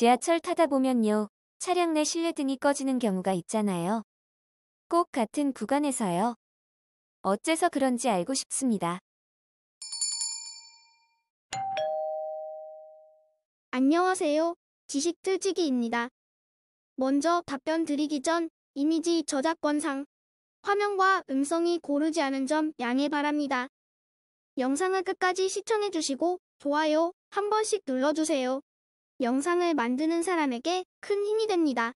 지하철 타다 보면요. 차량 내 실내등이 꺼지는 경우가 있잖아요. 꼭 같은 구간에서요. 어째서 그런지 알고 싶습니다. 안녕하세요. 지식틀지기입니다. 먼저 답변 드리기 전 이미지 저작권상 화면과 음성이 고르지 않은 점 양해 바랍니다. 영상을 끝까지 시청해주시고 좋아요 한 번씩 눌러주세요. 영상을 만드는 사람에게 큰 힘이 됩니다.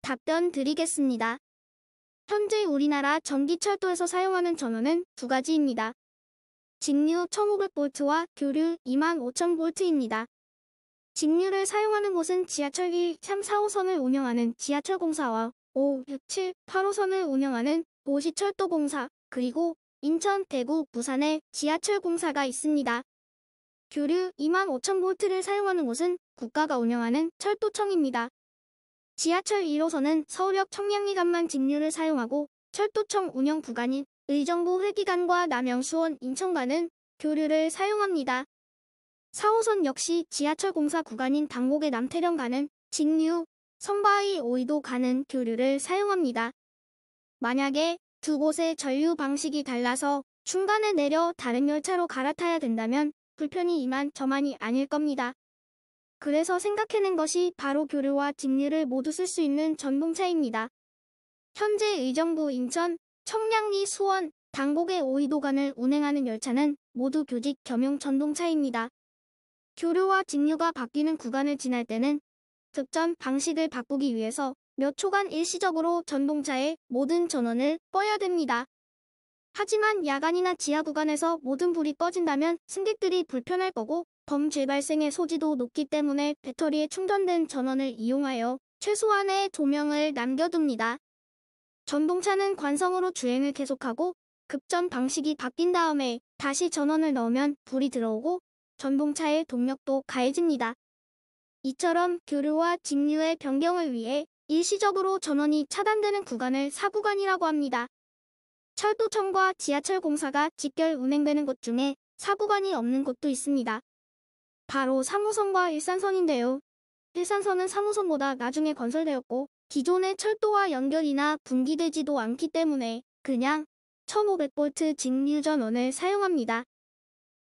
답변 드리겠습니다. 현재 우리나라 전기철도에서 사용하는 전원은 두 가지입니다. 직류 1 5 0 0트와 교류 2 5 0 0 0볼트입니다 직류를 사용하는 곳은 지하철 1, 3, 4호선을 운영하는 지하철공사와 5, 6, 7, 8호선을 운영하는 도시철도공사, 그리고 인천, 대구, 부산에 지하철공사가 있습니다. 교류 2 5 0 0 0볼트를 사용하는 곳은 국가가 운영하는 철도청입니다. 지하철 1호선은 서울역 청량리간만 직류를 사용하고 철도청 운영 구간인 의정부 회기관과 남영수원 인천간은 교류를 사용합니다. 4호선 역시 지하철 공사 구간인 당곡의 남태령간은 직류, 선바이 오이도 가는 교류를 사용합니다. 만약에 두 곳의 전류 방식이 달라서 중간에 내려 다른 열차로 갈아타야 된다면 불편이 이만 저만이 아닐 겁니다. 그래서 생각해낸 것이 바로 교류와 직류를 모두 쓸 수 있는 전동차입니다 현재 의정부 인천, 청량리 수원, 당곡의 오이도간을 운행하는 열차는 모두 교직 겸용 전동차입니다. 교류와 직류가 바뀌는 구간을 지날 때는 득점 방식을 바꾸기 위해서 몇 초간 일시적으로 전동차의 모든 전원을 꺼야 됩니다. 하지만 야간이나 지하 구간에서 모든 불이 꺼진다면 승객들이 불편할 거고 범죄 발생의 소지도 높기 때문에 배터리에 충전된 전원을 이용하여 최소한의 조명을 남겨둡니다. 전동차는 관성으로 주행을 계속하고 급전 방식이 바뀐 다음에 다시 전원을 넣으면 불이 들어오고 전동차의 동력도 가해집니다. 이처럼 교류와 직류의 변경을 위해 일시적으로 전원이 차단되는 구간을 사구간이라고 합니다. 철도청과 지하철공사가 직결 운행되는 곳 중에 사구간이 없는 곳도 있습니다. 바로 3호선과 1산선인데요1산선은 3호선보다 나중에 건설되었고 기존의 철도와 연결이나 분기되지도 않기 때문에 그냥 1500V 직류 전원을 사용합니다.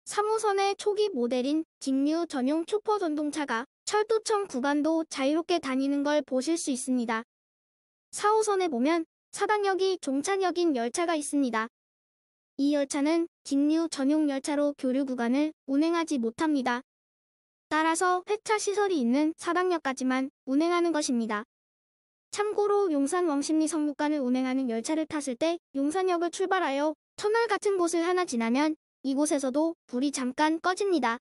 3호선의 초기 모델인 직류 전용 초퍼 전동차가 철도청 구간도 자유롭게 다니는 걸 보실 수 있습니다. 4호선에 보면 사당역이 종착역인 열차가 있습니다. 이 열차는 직류 전용 열차로 교류 구간을 운행하지 못합니다. 따라서 회차 시설이 있는 사당역까지만 운행하는 것입니다. 참고로 용산 왕십리 성북간을 운행하는 열차를 탔을 때 용산역을 출발하여 터널 같은 곳을 하나 지나면 이곳에서도 불이 잠깐 꺼집니다.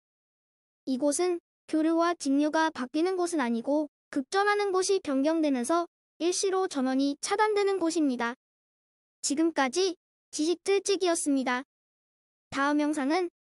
이곳은 교류와 직류가 바뀌는 곳은 아니고 급전하는 곳이 변경되면서 일시로 전원이 차단되는 곳입니다. 지금까지 지식들찍이었습니다 다음 영상은